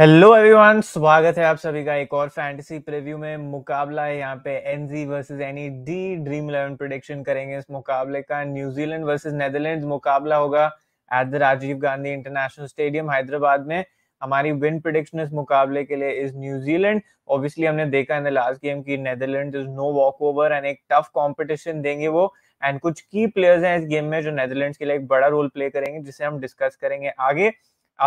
Hello everyone स्वागत है आप सभी का एक और फैंटेसी प्रीव्यू में मुकाबला है यहाँ पे एनजी वर्सेस एनी डी ड्रीम इलेवन प्रोडिक्शन करेंगे इस मुकाबले का न्यूजीलैंड वर्सेस नेदरलैंड मुकाबला होगा at the Rajiv Gandhi international stadium Hyderabad में हमारी विन प्रोडिक्शन इस मुकाबले के लिए इज न्यूजीलैंड ऑब्वियसली हमने देखा इन द लास्ट गेम की Netherland is no walk over and एक टफ कॉम्पिटिशन देंगे वो एंड कुछ की प्लेयर्स हैं इस गेम में जो नेदरलैंड के लिए एक बड़ा रोल प्ले करेंगे जिसे हम डिस्कस करेंगे आगे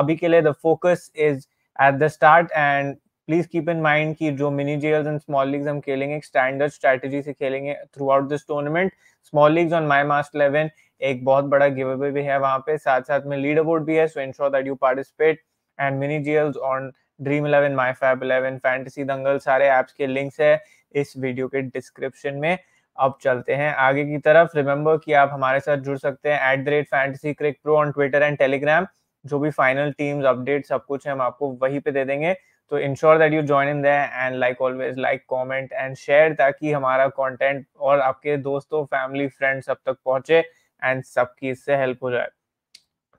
अभी के लिए the focus is at the start and please keep in mind कि जो mini GLs and small leagues हम खेलेंगे स्टैंडर्ड स्ट्रैटेजी से खेलेंगे throughout this tournament small leagues on my must eleven एक बहुत बड़ा गिव अवे भी है वहां पे साथ साथ में लीडर बोर्ड भी है so ensure that you participate and mini GLs on Dream Eleven My Fab Eleven fantasy Dangal सारे एप्स के लिंक्स है इस वीडियो के डिस्क्रिप्शन में अब चलते हैं आगे की तरफ रिमेंबर कि आप हमारे साथ जुड़ सकते हैं at the rate fantasy cric pro on Twitter and Telegram जो भी फाइनल टीम्स अपडेट सब कुछ है हम आपको वहीं पे दे देंगे तो ensure that you join in there and like always like comment and share ताकि हमारा कॉन्टेंट और आपके दोस्तों फैमिली फ्रेंड सब तक पहुंचे एंड सबकी इससे हेल्प हो जाए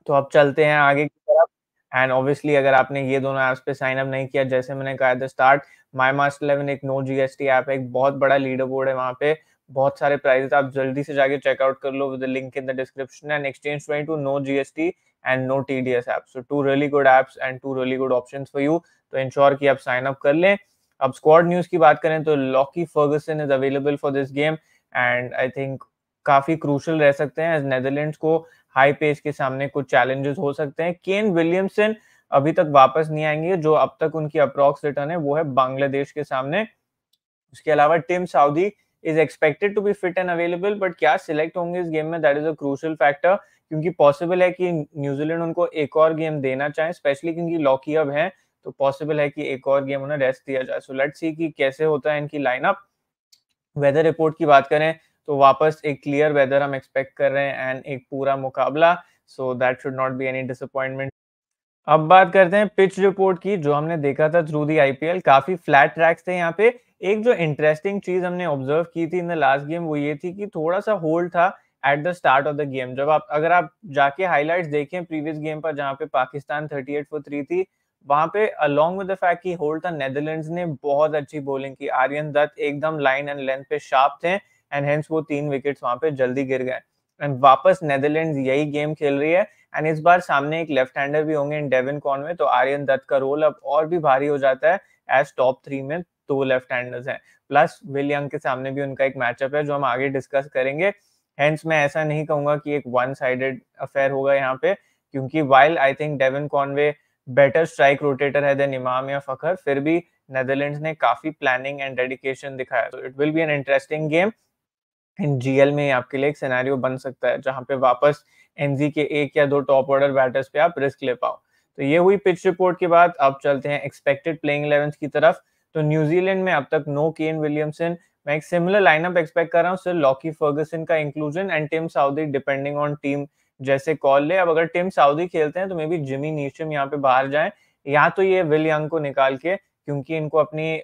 तो अब चलते हैं आगे की तरफ एंड ऑब्वियसली अगर आपने ये दोनों ऐप्स पे साइन अप नहीं किया जैसे मैंने कहा था स्टार्ट माई मास्टर इलेवन एक no G S T app है एक बहुत बड़ा लीडर बोर्ड है वहाँ पे बहुत सारे प्राइजेस आप जल्दी से जाके चेकआउट कर लो with link in the description and exchange twenty two no G S T and no T D S app so two really good apps and two really good option for you तो ensure की आप sign up कर लें अब squad news की बात करें तो Lockie Ferguson is available for this game and I think काफी क्रूशल रह सकते हैं एज नेदरलैंड्स को हाई पेस के सामने कुछ चैलेंजेस हो सकते हैं केन विलियमसन अभी तक वापस नहीं आएंगे जो अब तक उनकी अप्रोक्स रिटर्न है वो है बांग्लादेश के सामने उसके अलावा Tim Southee is expected to be fit and available but क्या सिलेक्ट होंगे इस गेम में that is a crucial factor क्योंकि पॉसिबल है कि न्यूजीलैंड उनको एक और गेम देना चाहे स्पेशली क्योंकि लॉकी अब है तो पॉसिबल है कि एक और गेम उन्हें रेस्ट दिया जाए सो लेट्स सी कि कैसे होता है इनकी लाइनअप वेदर रिपोर्ट की बात करें तो वापस एक क्लियर वेदर हम एक्सपेक्ट कर रहे हैं एंड एक पूरा मुकाबला so that should not be any disappointment अब बात करते हैं पिच रिपोर्ट की जो हमने देखा था थ्रू दी आईपीएल काफी फ्लैट ट्रैक्स थे यहाँ पे एक जो इंटरेस्टिंग चीज हमने ऑब्जर्व की थी इन द लास्ट गेम वो ये थी कि थोड़ा सा होल्ड था at the start of the game जब आप अगर आप जाके हाईलाइट देखें प्रीवियस गेम पर जहाँ पे Pakistan thirty eight four three थी वहां पे अलोंग विद द फैक्ट कि होल्ड था नेदरलैंड्स ने बहुत अच्छी बॉलिंग की आर्यन दत्त एकदम लाइन एंड लेंथ पे शार्प थे एंड हेंस वो तीन विकेट्स वहां पे जल्दी गिर गए एंड वापस नेदरलैंड यही गेम खेल रही है एंड इस बार सामने एक लेफ्ट हैंडर भी होंगे इन डेविन में तो आर्यन दत्त का रोल अब और भी भारी हो जाता है एज टॉप थ्री में दो लेफ्ट हैंडर्स हैं प्लस विल यंग के सामने भी उनका एक मैचअप है जो हम आगे डिस्कस करेंगे हेंस मैं ऐसा नहीं कहूंगा कि एक वन साइडेड अफेयर होगा यहाँ पे क्योंकि while I think Devon Conway better strike rotator है देन इमाम या फखर फिर भी नेदरलैंड्स ने काफी प्लानिंग एंड डेडिकेशन दिखाया तो it will be an interesting game GL में आपके लिए एक सिनेरियो बन सकता है जहां पे वापस एनजी के एक या दो टॉप ऑर्डर बैटर्स पे आप रिस्क ले पाओ तो ये हुई पिच रिपोर्ट की बात अब चलते हैं एक्सपेक्टेड प्लेइंग इलेवन की तरफ तो न्यूजीलैंड में अब तक नो केन विलियमसन मैं एक सिमिलर लाइनअप एक्सपेक्ट कर रहा हूँ सिर्फ लॉकी फर्गसन का inclusion and Tim Southee depending on team जैसे कॉल ले अब अगर टिम साउदी खेलते हैं तो मे बी जिमी नीशम यहाँ पे बाहर जाए या तो ये विल यंग को निकाल के क्योंकि इनको अपनी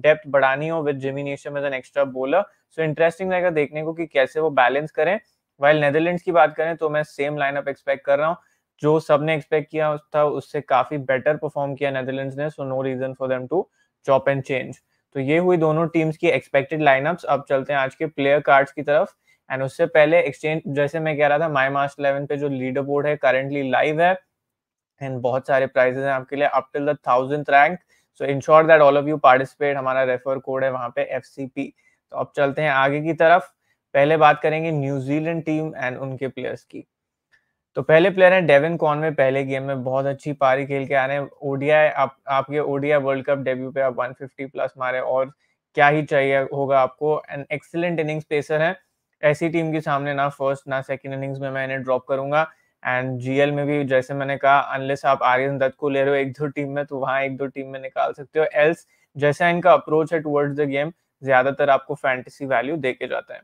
डेप्थ बढ़ानी हो with Jimmy Neesham as an extra bowler so interesting रहेगा देखने को कि कैसे वो बैलेंस करें वाइल नेदरलैंड की बात करें तो मैं सेम लाइनअप एक्सपेक्ट कर रहा हूँ जो सबने एक्सपेक्ट किया था उससे काफी बेटर परफॉर्म किया नेदरलैंड ने so no reason for them to chop and change तो ये हुई दोनों टीम्स की एक्सपेक्टेड लाइनअप्स अब चलते हैं आज के प्लेयर कार्ड्स की तरफ एंड उससे पहले एक्सचेंज जैसे मैं कह रहा था माई मास्ट इलेवन पे जो लीडर बोर्ड है करेंटली लाइव है एंड बहुत सारे प्राइजेस हैं आपके लिए up till the thousand rank so ensure that all of you participate हमारा रेफर कोड है वहां पे एफ सी पी तो अब चलते हैं आगे की तरफ पहले बात करेंगे न्यूजीलैंड टीम एंड उनके प्लेयर्स की तो पहले प्लेयर हैं डेविन कॉनवे पहले गेम में बहुत अच्छी पारी खेल के आ रहे हैं ओडीआई आप आपके ओडीआई वर्ल्ड कप डेब्यू पे आप 150 प्लस मारे और क्या ही चाहिए होगा आपको एन एक्सिलेंट इनिंग्स पेसर है ऐसी टीम के सामने ना फर्स्ट ना सेकेंड इनिंग्स में मैं इन्हें ड्रॉप करूंगा एंड जीएल में भी जैसे मैंने कहा अनलेस आप आर्यन दत्त को ले रहे हो एक दो टीम में तो वहाँ एक दो टीम में निकाल सकते हो एल्स जैसा इनका अप्रोच है टुवर्ड्स द गेम ज्यादातर आपको फैंटेसी वैल्यू दे के जाता है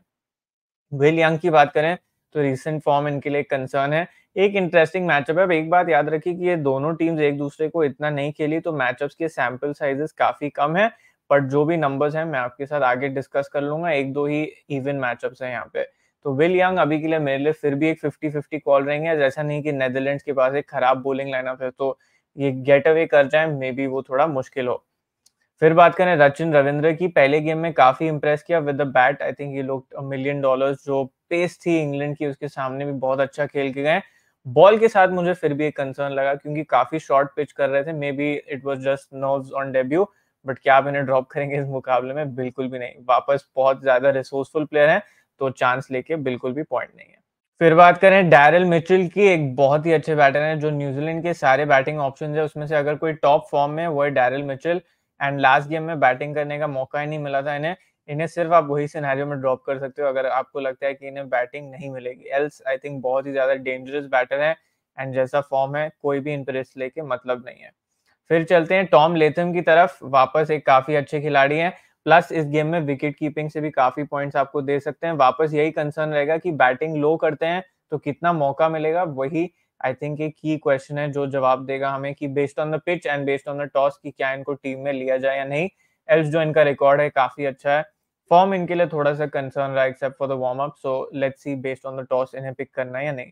विल यंग की बात करें तो रिसेंट फॉर्म इनके लिए कंसर्न है एक इंटरेस्टिंग मैचअप है एक बात याद रखिए कि ये दोनों टीम्स एक दूसरे को इतना नहीं खेली तो मैचअप्स के सैंपल साइजेस काफी कम है बट जो भी नंबर्स हैं मैं आपके साथ आगे डिस्कस कर लूंगा एक दो ही इवन मैचअप्स हैं यहाँ पे तो विल यंग अभी के लिए मेरे लिए फिर भी एक 50-50 कॉल रहेंगे जैसा नहीं कि नेदरलैंड के पास एक खराब बोलिंग लाइनअप है तो ये गेट अवे कर जाए मे बी वो थोड़ा मुश्किल हो फिर बात करें रचिन रविंद्र की पहले गेम में काफी इंप्रेस किया with the bat I think ये लोग मिलियन डॉलर्स जो पेस थी इंग्लैंड की उसके सामने भी बहुत अच्छा खेल के गए बॉल के साथ मुझे फिर भी एक कंसर्न लगा क्योंकि काफी शॉर्ट पिच कर रहे थे maybe it was just new on debut but क्या आप इन्हें ड्रॉप करेंगे इस मुकाबले में बिल्कुल भी नहीं वापस बहुत ज्यादा रिसोर्सफुल प्लेयर है तो चांस लेके बिल्कुल भी पॉइंट नहीं है फिर बात करें डैरल मिचिल की एक बहुत ही अच्छे बैटर है जो न्यूजीलैंड के सारे बैटिंग ऑप्शन है उसमें से अगर कोई टॉप फॉर्म में वो है Daryl Mitchell and last game में बैटिंग करने का मौका ही नहीं मिला था इन्हें इन्हें सिर्फ आप वही सिनेरियो में ड्रॉप कर सकते हो अगर आपको लगता है कि इन्हें बैटिंग नहीं मिलेगी एल्स आई थिंक बहुत ही ज्यादा डेंजरस बैटर है एंड जैसा फॉर्म है कोई भी इंटरेस्ट लेके मतलब नहीं है फिर चलते हैं टॉम लेथम की तरफ वापस एक काफी अच्छे खिलाड़ी हैं प्लस इस गेम में विकेट कीपिंग से भी काफी पॉइंट्स आपको दे सकते हैं वापस यही कंसर्न रहेगा कि बैटिंग लो करते हैं तो कितना मौका मिलेगा वही आई थिंक एक की क्वेश्चन है जो जवाब देगा हमें कि based on the pitch and based on the toss कि क्या इनको टीम में लिया जाए या नहीं एल्स जो इनका रिकॉर्ड है काफी अच्छा है फॉर्म इनके लिए थोड़ा सा कंसर्न रहा except for the warm up so let's see based on the toss इन्हें पिक करना है या नहीं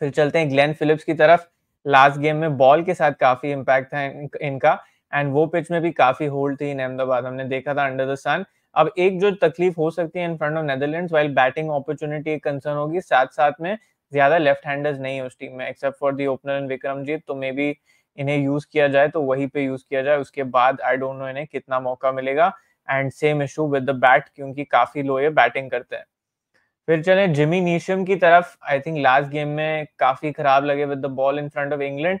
फिर चलते हैं ग्लेन फिलिप्स की तरफ लास्ट गेम में बॉल के साथ काफी इम्पैक्ट था इनका एंड वो पिच में भी काफी होल्ड थी इन अहमदाबाद हमने देखा था अंडर द सन अब एक जो तकलीफ हो सकती है in front of Netherlands while batting opportunity एक कंसर्न होगी साथ साथ में ज्यादा लेफ्ट हैंडर्स नहीं है उस टीम में except for the opener and Vikramjit तो मे बी इन्हें यूज किया जाए तो वहीं पे यूज किया जाए उसके बाद आई डोंट नो इन्हें कितना मौका मिलेगा and same issue with the bat क्योंकि काफी लो ये बैटिंग करते हैं फिर चले जिमी नीशम की तरफ आई थिंक लास्ट गेम में काफी खराब लगे with the ball in front of England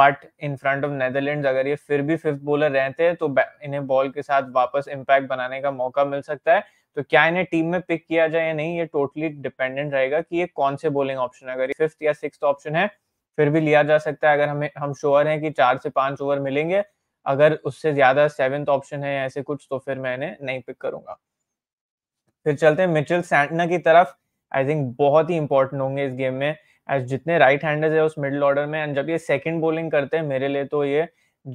but in front of Netherland अगर ये फिर भी फिफ्थ बॉलर रहते हैं तो इन्हें बॉल के साथ वापस इम्पैक्ट बनाने का मौका मिल सकता है तो क्या इन्हें टीम में पिक किया जाए या नहीं ये टोटली डिपेंडेंट रहेगा कि ये कौन से बोलिंग ऑप्शन है अगर ये फिफ्थ या सिक्स ऑप्शन है फिर भी लिया जा सकता है अगर हमें हम श्योर हैं कि चार से पांच ओवर मिलेंगे अगर उससे ज्यादा सेवेंथ ऑप्शन है ऐसे कुछ तो फिर मैं इन्हें नहीं पिक करूंगा फिर चलते हैं मिचिल सैंटना की तरफ आई थिंक बहुत ही इंपॉर्टेंट होंगे इस गेम में एज जितने राइट हैंडर्स है उस मिडिल ऑर्डर में एंड जब ये सेकंड बॉलिंग करते हैं मेरे लिए तो ये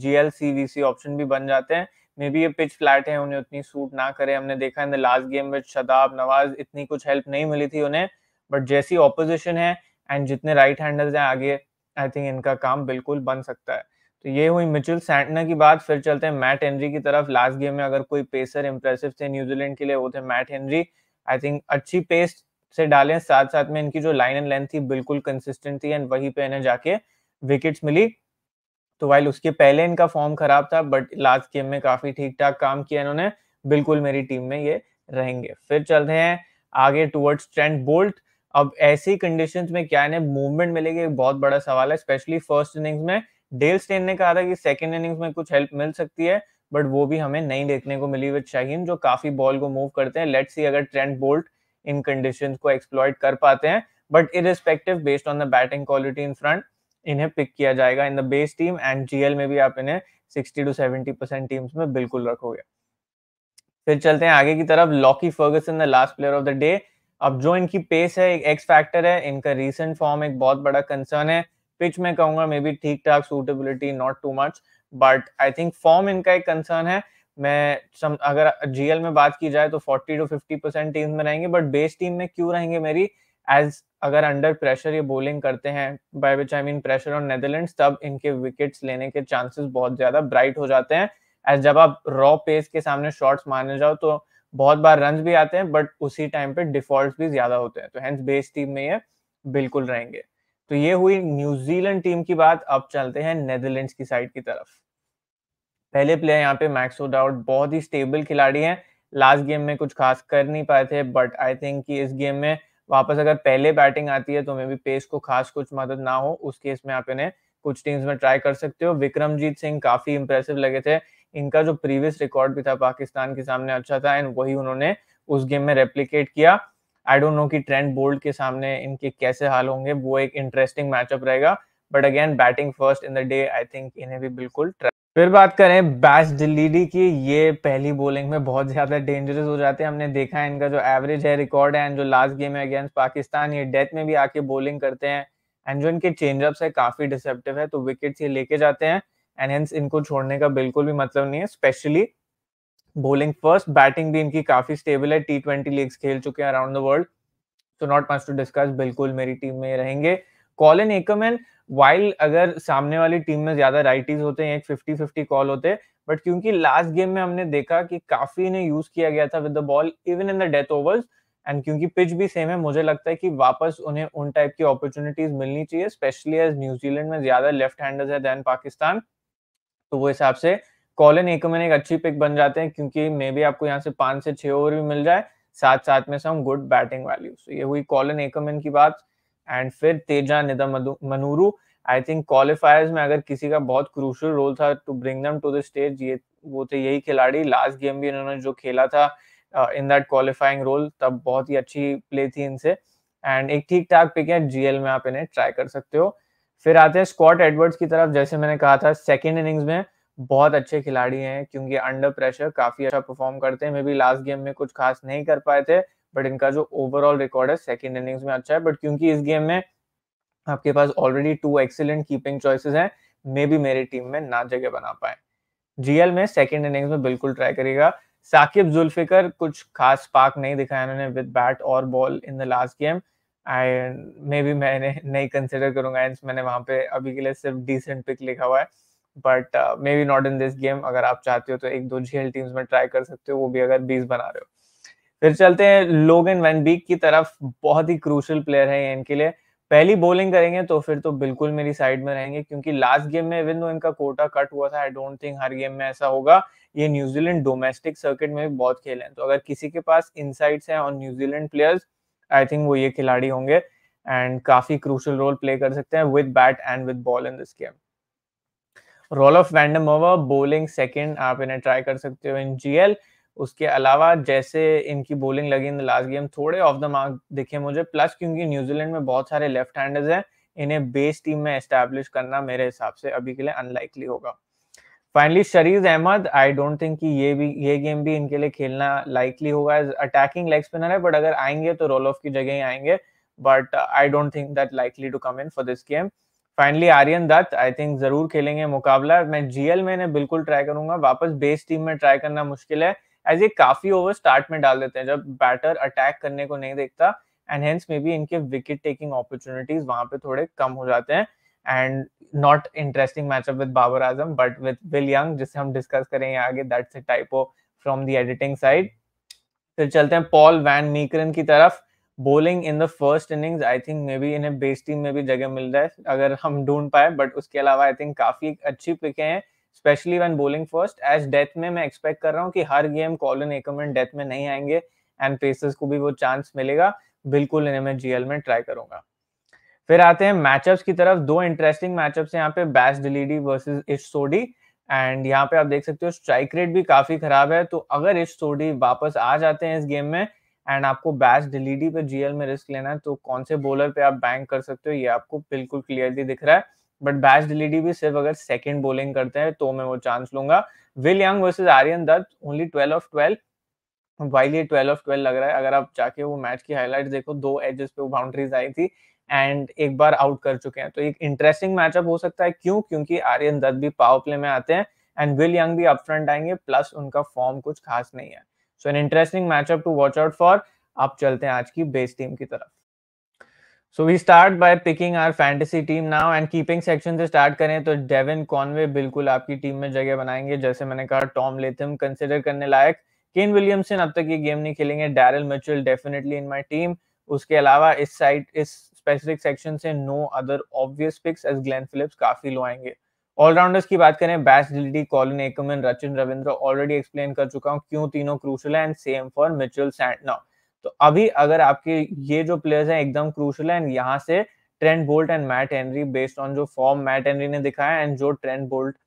जी सी ऑप्शन भी बन जाते हैं मे बी ये पिच फ्लैट है उन्हें उतनी सूट ना करे हमने देखा इन द लास्ट गेम में शदाब नवाज इतनी कुछ हेल्प नहीं मिली थी उन्हें बट जैसी ऑपोजिशन है एंड जितने राइट हैंडर्स हैं आगे आई थिंक इनका काम बिल्कुल बन सकता है तो ये हुई मिचुल सैंटना की बात फिर चलते हैं मैट हेनरी की तरफ लास्ट गेम में अगर कोई पेसर इंप्रेसिव थे न्यूजीलैंड के लिए वो थे मैट हेनरी आई थिंक अच्छी पेस से डाले साथ साथ में इनकी जो लाइन एंड लेंथ थी बिल्कुल कंसिस्टेंट थी एंड वहीं पे इन्हें जाके विकेट्स मिली तो वाइल उसके पहले इनका फॉर्म खराब था बट लास्ट गेम में काफी ठीक ठाक काम किया इन्होंने बिल्कुल मेरी टीम में ये रहेंगे फिर चलते हैं आगे टुवर्ड्स ट्रेंड बोल्ट अब ऐसी कंडीशन में क्या इन्हें मूवमेंट मिलेगी एक बहुत बड़ा सवाल है स्पेशली फर्स्ट इनिंग्स में डेल स्टेन ने कहा था कि सेकेंड इनिंग्स में कुछ हेल्प मिल सकती है बट वो भी हमें नहीं देखने को मिली विद शाहीन जो काफी बॉल को मूव करते हैं लेट्स सी अगर ट्रेंड बोल्ट इन कंडीशन को एक्सप्लॉयट कर पाते हैं but irrespective based on the batting quality in front इन्हें पिक किया जाएगा in the base team and GL में भी आप इन्हें 60 टू 70 परसेंट टीम्स में बिल्कुल रखोगे फिर चलते हैं आगे की तरफ Lockie Ferguson in the last player of the day अब जो इनकी पेस है एक एक्स फैक्टर है इनका रिसेंट फॉर्म एक बहुत बड़ा कंसर्न है पिच में कहूंगा मे बी ठीक ठाक suitability not too much but I think form इनका एक कंसर्न है मैं सम, अगर जीएल में बात की जाए तो 40 टू 50 परसेंट टीम में रहेंगे बट बेस टीम में क्यों रहेंगे मेरी एज अगर अंडर प्रेशर ये बोलिंग करते हैं by which I mean pressure on Netherland तब इनके विकेट्स लेने के चांसेस बहुत ज्यादा ब्राइट हो जाते हैं एज जब आप रॉ पेस के सामने शॉट्स मारने जाओ तो बहुत बार रन भी आते हैं बट उसी टाइम पे डिफॉल्ट भी ज्यादा होते हैं तो हैंस बेस टीम में ये बिल्कुल रहेंगे तो ये हुई न्यूजीलैंड टीम की बात अब चलते हैं नेदरलैंड्स की साइड की तरफ पहले प्लेयर यहाँ पे मैक्सो डाउट बहुत ही स्टेबल खिलाड़ी हैं लास्ट गेम में कुछ खास कर नहीं पाए थे बट आई थिंक कि इस गेम में वापस अगर पहले बैटिंग आती है तो मे भी पेस को खास कुछ मदद ना हो उस केस में आप इन्हें कुछ टीम्स में ट्राई कर सकते हो विक्रमजीत सिंह काफी इंप्रेसिव लगे थे इनका जो प्रीवियस रिकॉर्ड भी था पाकिस्तान के सामने अच्छा था एंड वही उन्होंने उस गेम में रेप्लीकेट किया आई डोंट नो कि ट्रेंड बोल्ड के सामने इनके कैसे हाल होंगे वो एक इंटरेस्टिंग मैचअप रहेगा but again batting first in the day I think इन्हें भी बिल्कुल फिर बात करें बैच डिलीडी की ये पहली बॉलिंग में बहुत ज्यादा डेंजरस हो जाते हैं हमने देखा है इनका जो एवरेज है रिकॉर्ड है एंड जो लास्ट गेम है अगेंस्ट पाकिस्तान ये डेथ में भी आके बॉलिंग करते हैं एंड जो इनके चेंजअप्स है काफी डिसेप्टिव है तो विकेट्स ये लेके जाते हैं एंड हेंस इनको छोड़ने का बिल्कुल भी मतलब नहीं है स्पेशली बॉलिंग फर्स्ट बैटिंग भी इनकी काफी स्टेबल है टी ट्वेंटी लीग्स खेल चुके हैं अराउंड द वर्ल्ड तो नॉट मच टू डिस्कस बिल्कुल मेरी टीम में रहेंगे कॉलिन एकमेन वाइल अगर सामने वाली टीम में ज्यादा राइटीज होते हैं एक फिफ्टी फिफ्टी कॉल होते हैं बट क्योंकि लास्ट गेम में हमने देखा कि काफी इन्हें यूज किया गया था with the ball even in the death overs and क्योंकि पिच भी सेम है मुझे लगता है कि वापस उन्हें उन टाइप की अपॉर्चुनिटीज मिलनी चाहिए स्पेशली एज न्यूजीलैंड में ज्यादा लेफ्ट हैंडर्स है देन पाकिस्तान तो वो हिसाब से कॉलन एकमन एक अच्छी पिक बन जाते हैं क्योंकि मे बी आपको यहाँ से पांच से छह ओवर भी मिल जाए साथ साथ में सम गुड बैटिंग वैल्यू ये हुई कॉलन एकमेन की बात एंड फिर तेजा निधम मनूरू आई थिंक क्वालिफायर्स में अगर किसी का बहुत क्रूशल रोल था to bring them to the stage ये वो थे यही खिलाड़ी लास्ट गेम भी इन्होंने जो खेला था इन दैट क्वालिफाइंग रोल तब बहुत ही अच्छी प्ले थी इनसे एंड एक ठीक ठाक पिक है जीएल में आप इन्हें ट्राई कर सकते हो फिर आते हैं स्कॉट एडवर्ड्स की तरफ जैसे मैंने कहा था सेकेंड इनिंग्स में बहुत अच्छे खिलाड़ी हैं क्योंकि अंडर प्रेशर काफी अच्छा परफॉर्म करते हैं मे बी लास्ट गेम में कुछ खास नहीं कर पाए थे बट इनका जो ओवरऑल रिकॉर्ड है सेकेंड इनिंग्स में अच्छा है बट क्योंकि इस गेम में आपके पास already two excellent keeping choices हैं मे भी मेरी टीम में ना जगह बना पाए जीएल में सेकेंड इनिंग्स में बिल्कुल ट्राई करेगा साकिब जुल्फिकर कुछ खास पाक नहीं दिखाया उन्होंने विद बैट और ball in the last game and maybe मैंने नहीं कंसिडर करूंगा एंड मैंने वहां पे अभी के लिए सिर्फ डिसेंट पिक लिखा हुआ है but maybe not in this game अगर आप चाहते हो तो एक दो जीएल टीम्स में ट्राई कर सकते हो वो भी अगर बीस बना रहे हो फिर चलते हैं लोगन वैन बीक की तरफ बहुत ही क्रूशल प्लेयर है इनके लिए पहली बॉलिंग करेंगे तो फिर तो बिल्कुल मेरी साइड में रहेंगे क्योंकि लास्ट गेम में इवन इनका कोटा कट हुआ था आई डोंट थिंक हर गेम में ऐसा होगा ये न्यूजीलैंड डोमेस्टिक सर्किट में भी बहुत खेले हैं तो अगर किसी के पास इनसाइट्स हैं और न्यूजीलैंड प्लेयर्स आई थिंक वो ये खिलाड़ी होंगे एंड काफी क्रूशल रोल प्ले कर सकते हैं with bat and with ball in this game Roelof van der Merwe bowling second आप इन्हें ट्राई कर सकते हो इन जीएल उसके अलावा जैसे इनकी बोलिंग लगी इन द लास्ट गेम थोड़े ऑफ द मार्क दिखे मुझे प्लस क्योंकि न्यूजीलैंड में बहुत सारे लेफ्ट हैंडर्स हैं इन्हें बेस टीम में एस्टेब्लिश करना मेरे हिसाब से अभी के लिए अनलाइकली होगा finally Shariz Ahmad I don't think कि ये भी ये गेम भी इनके लिए खेलना लाइकली होगा एज अटैकिंग लेग स्पिनर है बट अगर आएंगे तो रोल ऑफ की जगह ही आएंगे but I don't think that likely to come in for this game finally Aryan Dutt I think जरूर खेलेंगे मुकाबला मैं जीएल में इन्हें बिल्कुल ट्राई करूंगा वापस बेस टीम में ट्राई करना मुश्किल है एज ये काफी ओवर स्टार्ट में डाल देते हैं जब बैटर अटैक करने को नहीं देखता एंड हेंस मे बी इनके विकेट टेकिंग अपॉर्चुनिटीज वहां पे थोड़े कम हो जाते हैं and not interesting matchup with Babar Azam but with Will Young जिससे हम डिस्कस करेंगे आगे that's a typo from the editing side फिर चलते हैं पॉल वैन मीकरन की तरफ bowling in the first innings I think maybe इन्हें बेस टीम में भी जगह मिल रहा है अगर हम ढूंढ पाए बट उसके अलावा आई थिंक काफी अच्छी पिके हैं specially van bowling first as death में मैं एक्सपेक्ट कर रहा हूँ कि हर गेम कॉलन एकमैन डेथ में नहीं आएंगे एंड पेसर्स को भी वो चांस मिलेगा बिल्कुल इन्हें मैं जीएल में ट्राई करूंगा फिर आते हैं मैचअप्स की तरफ दो इंटरेस्टिंग मैचअप्स यहाँ पे बैस डिलीडी वर्सेज इश सोडी एंड यहाँ पे आप देख सकते हो स्ट्राइक रेट भी काफी खराब है तो अगर इश सोडी वापस आ जाते हैं इस गेम में एंड आपको बैस डिलीडी पे जीएल में रिस्क लेना है तो कौन से बॉलर पे आप बैंक कर सकते हो ये आपको बिल्कुल क्लियरली दिख रहा है बट बैच डिलीडी भी सिर्फ अगर सेकेंड बोलिंग करते हैं तो मैं वो चांस लूंगा Will Young versus Aryan Dutt only twelve of twelve while ये ट्वेल्व ऑफ ट्वेल्व लग रहा है अगर आप जाके वो मैच की हाईलाइट देखो दो एजेस पे वो बाउंड्रीज आई थी एंड एक बार आउट कर चुके हैं तो एक इंटरेस्टिंग मैचअप हो सकता है क्यों क्योंकि आर्यन दत्त भी पावर प्ले में आते हैं एंड विल यंग भी अप फ्रंट आएंगे प्लस उनका फॉर्म कुछ खास नहीं है so an interesting matchup to watch out for आप चलते हैं आज की बेस्ट टीम की तरफ so we start by picking our fantasy team now and keeping section से स्टार्ट करें तो डेविन कॉनवे बिल्कुल आपकी टीम में जगह बनाएंगे जैसे मैंने कहा टॉम लेथम कंसिडर करने लायक केन विलियमसन अब तक ये गेम नहीं खेलेंगे डैरल मिचुअल डेफिनेटली इन माय टीम उसके अलावा इस साइड इस स्पेसिफिक सेक्शन से no other obvious picks as Glenn Phillips काफी लो आएंगे ऑलराउंडर्स की बात करें Bas de Leede Colin Ackermann Rachin Ravindra already explain कर चुका हूँ क्यों तीनों क्रूशल है and same for Mitchell Santner now तो अभी अगर आपके ये जो प्लेयर्स हैं एकदम क्रूशल है एंड यहाँ से Trent Boult and Matt Henry based on जो फॉर्म मैट हेनरी ने दिखाया एंड जो ट्रेंड बोल्ट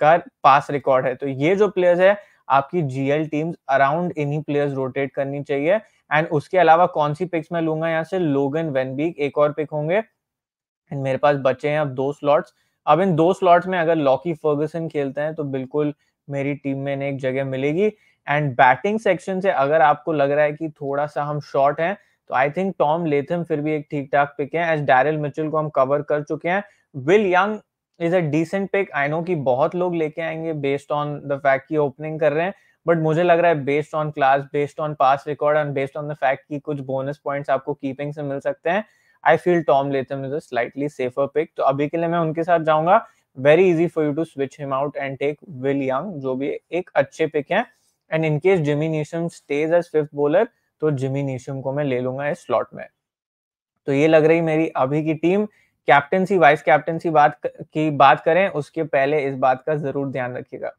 का पास रिकॉर्ड है तो ये जो प्लेयर्स है आपकी जीएल टीम्स अराउंड इन्हीं प्लेयर्स रोटेट करनी चाहिए एंड उसके अलावा कौन सी पिक्स मैं लूंगा यहाँ से लोगन वेनबीक एक और पिक होंगे एंड मेरे पास बचे हैं अब दो स्लॉट्स अब इन दो स्लॉट्स में अगर लॉकी फर्गसन खेलते हैं तो बिल्कुल मेरी टीम में इन्हें एक जगह मिलेगी एंड बैटिंग सेक्शन से अगर आपको लग रहा है कि थोड़ा सा हम शॉर्ट हैं तो आई थिंक टॉम लेथम फिर भी एक ठीक ठाक पिक है एज डैरिल मिचुल को हम कवर कर चुके हैं Will Young is a decent pick I know कि बहुत लोग लेके आएंगे बेस्ड ऑन द फैक्ट की ओपनिंग कर रहे हैं बट मुझे लग रहा है based on class based on past record and based on the fact की कुछ बोनस पॉइंट्स आपको कीपिंग से मिल सकते हैं I feel Tom Latham is a slightly safer pick तो अभी के लिए मैं उनके साथ जाऊंगा very easy for you to switch him out and take Will Young जो भी एक अच्छे पिक है and in case Jimmy Neesham stage as fifth bowler तो जिमी नीशम को मैं ले लूंगा इस स्लॉट में तो ये लग रही मेरी अभी की टीम कैप्टनसी वाइस कैप्टनसी बात की बात करें उसके पहले इस बात का जरूर ध्यान रखिएगा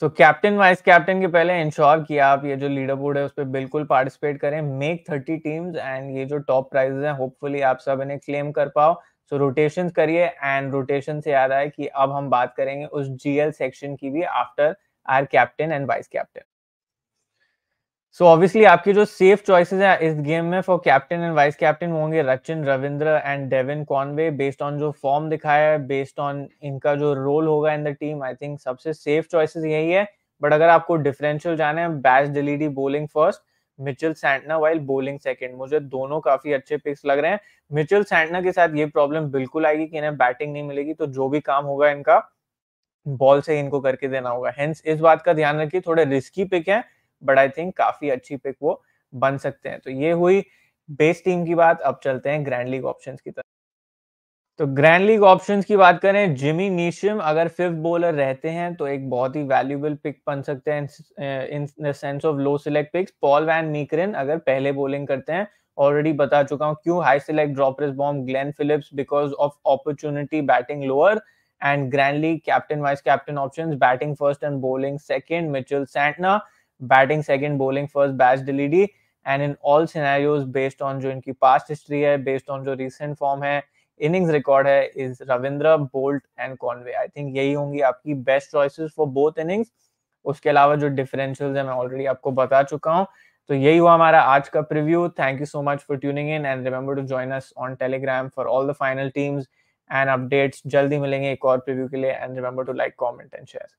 सो कैप्टन वाइस कैप्टन के पहले इंश्योर कि आप ये जो लीडर बोर्ड है उस पर बिल्कुल पार्टिसिपेट करें मेक थर्टी टीम्स एंड ये जो टॉप प्राइजेस हैं होपफुली आप सब इन्हें क्लेम कर पाओ सो रोटेशन करिए एंड रोटेशन से याद आए कि अब हम बात करेंगे उस जीएल सेक्शन की भी after our captain and vice captain so obviously आपके जो सेफ चॉइसेस हैं इस गेम में for captain and vice captain होंगे Rachin Ravindra and Devon Conway based on जो फॉर्म दिखाया है बेस्ड ऑन इनका जो रोल होगा in the team I think सबसे सेफ चॉइसेस यही है बट अगर आपको डिफरेंशियल जाना है Bas de Leede bowling first Mitchell Santner while bowling second मुझे दोनों काफी अच्छे पिक्स लग रहे हैं मिचेल सैंटना के साथ ये प्रॉब्लम बिल्कुल आएगी कि इन्हें बैटिंग नहीं मिलेगी तो जो भी काम होगा इनका बॉल से इनको करके देना होगा हेंस इस बात का ध्यान रखिए थोड़े रिस्की पिक है बट आई थिंक काफी अच्छी पिक वो बन सकते हैं तो ये हुई बेस टीम की बात अब चलते हैं ग्रैंड लीग ऑप्शंस की तरफ तो ग्रैंड लीग ऑप्शंस की बात करें जिमी नीशिम अगर फिफ्थ बॉलर रहते हैं तो एक बहुत ही वैल्यूबल पिक बन सकते हैं in the sense of low select picks Paul van Meekeren अगर पहले बॉलिंग करते हैं ऑलरेडी बता चुका हूँ क्यों हाई सिलेक्ट ड्रॉपरेस बॉम्ब Glenn Phillips because of opportunity batting lower and Granley, captain, vice captain options, batting first and bowling second. Mitchell Santner, batting second, bowling first, Bash Dilidi. And in all scenarios based on जो इनकी past history है based on जो recent form है innings record है is Ravindra Boult and Conway I think यही होंगी आपकी best choices for both innings उसके अलावा जो डिफरेंशियल है मैं ऑलरेडी आपको बता चुका हूँ तो यही हुआ हमारा आज का preview thank you so much for tuning in and remember to join us on Telegram for all the final teams and updates जल्दी मिलेंगे एक और प्रीव्यू के लिए and remember to like comment and share